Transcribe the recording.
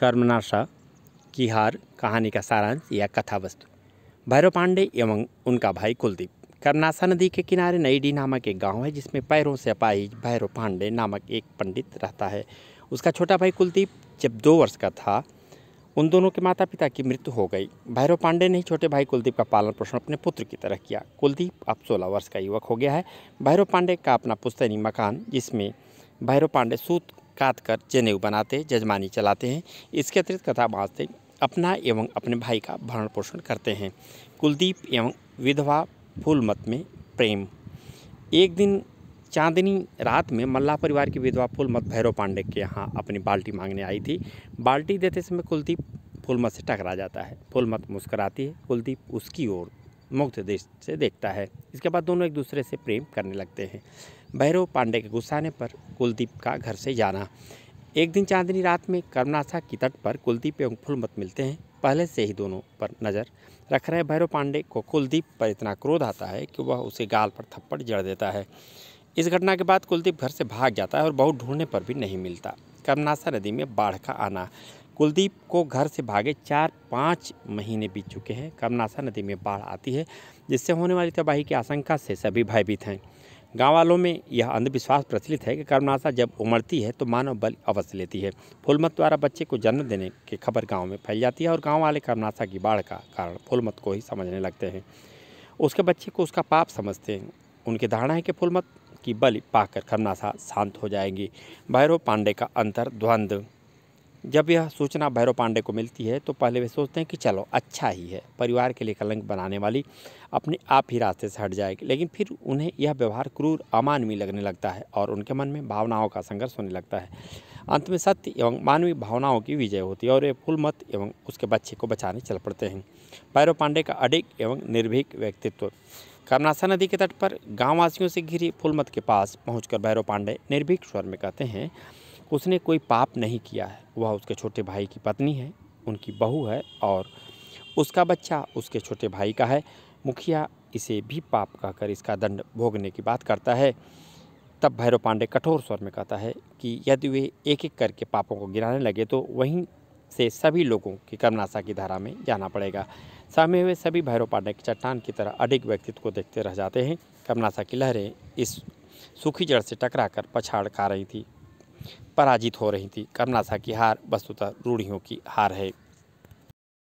कर्मनाशा की हार कहानी का सारांश या कथा वस्तु भैरव पांडे एवं उनका भाई कुलदीप कर्नाशा नदी के किनारे नईडी नामक एक गांव है जिसमें पैरों से अपाही भैरव पांडे नामक एक पंडित रहता है उसका छोटा भाई कुलदीप जब दो वर्ष का था उन दोनों के माता पिता की मृत्यु हो गई भैरव पांडे ने छोटे भाई कुलदीप का पालन पोषण अपने पुत्र की तरह किया कुलदीप अब सोलह वर्ष का युवक हो गया है भैरव पांडे का अपना पुस्तैनी मकान जिसमें भैरव पांडे सूत काट कर जनेऊ बनाते जजमानी चलाते हैं इसके अतिरिक्त कथा बाँचते अपना एवं अपने भाई का भरण पोषण करते हैं कुलदीप एवं विधवा फूलमत में प्रेम एक दिन चांदनी रात में मल्ला परिवार की विधवा फूलमत भैरव पांडे के यहाँ अपनी बाल्टी मांगने आई थी बाल्टी देते समय कुलदीप फूलमत से टकरा जाता है फूलमत मुस्कराती है कुलदीप उसकी ओर मुक्त देश से देखता है इसके बाद दोनों एक दूसरे से प्रेम करने लगते हैं भैरव पांडे के गुस्साने पर कुलदीप का घर से जाना एक दिन चांदनी रात में कर्मनाशा की तट पर कुलदीप एवं फुलमत मिलते हैं पहले से ही दोनों पर नज़र रख रहे भैरव पांडे को कुलदीप पर इतना क्रोध आता है कि वह उसे गाल पर थप्पड़ जड़ देता है इस घटना के बाद कुलदीप घर से भाग जाता है और बहुत ढूंढने पर भी नहीं मिलता कर्मनाशा नदी में बाढ़ का आना कुलदीप को घर से भागे चार पाँच महीने बीत चुके हैं कमनासा नदी में बाढ़ आती है जिससे होने वाली तबाही की आशंका से सभी भयभीत हैं गाँव वालों में यह अंधविश्वास प्रचलित है कि कर्मनाशा जब उमड़ती है तो मानव बल अवश्य लेती है फूलमत द्वारा बच्चे को जन्म देने की खबर गांव में फैल जाती है और गांव वाले कर्मनाशा की बाढ़ का कारण फूलमत को ही समझने लगते हैं उसके बच्चे को उसका पाप समझते हैं उनकी धारणा है कि फूलमत की बलि पाकर कर्मनाशा शांत हो जाएगी भैरव पांडे का अंतर द्वंद्व जब यह सूचना भैरव पांडे को मिलती है तो पहले वे सोचते हैं कि चलो अच्छा ही है परिवार के लिए कलंक बनाने वाली अपने आप ही रास्ते से हट जाएगी लेकिन फिर उन्हें यह व्यवहार क्रूर अमानवीय लगने लगता है और उनके मन में भावनाओं का संघर्ष होने लगता है अंत में सत्य एवं मानवीय भावनाओं की विजय होती है और वे फुलमत एवं उसके बच्चे को बचाने चल पड़ते हैं भैरव पांडे का अडिग एवं निर्भीक व्यक्तित्व कर्नासा नदी के तट पर गाँववासियों से घिरी फुलमत के पास पहुँच भैरव पांडे निर्भीक स्वर में कहते हैं उसने कोई पाप नहीं किया है वह उसके छोटे भाई की पत्नी है उनकी बहू है और उसका बच्चा उसके छोटे भाई का है मुखिया इसे भी पाप कहकर इसका दंड भोगने की बात करता है तब भैरव पांडे कठोर स्वर में कहता है कि यदि वे एक एक करके पापों को गिराने लगे तो वहीं से सभी लोगों की कर्मनाशा की धारा में जाना पड़ेगा सामने हुए सभी भैरव पांडे की चट्टान की तरह अडिग व्यक्तित्व को देखते रह जाते हैं कर्मनाशा की लहरें इस सूखी जड़ से टकरा कर पछाड़ खा रही थी पराजित हो रही थी कर्नाशा की हार वस्तुतः रूढ़ियों की हार है